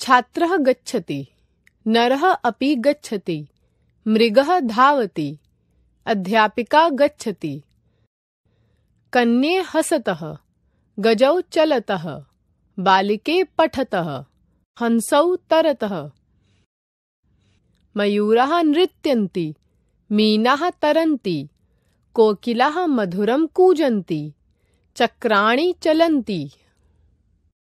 छात्र गच्छति नर अपि गच्छति मृग धावति अध्यापिका गच्छति कन्ये हसतः गजौ चलतः बालिके पठतः हंसौ तरतः मयूराः नृत्यन्ति मीनाः तरन्ति कोकिलाः मधुरं कूजन्ति चक्राणि चलन्ति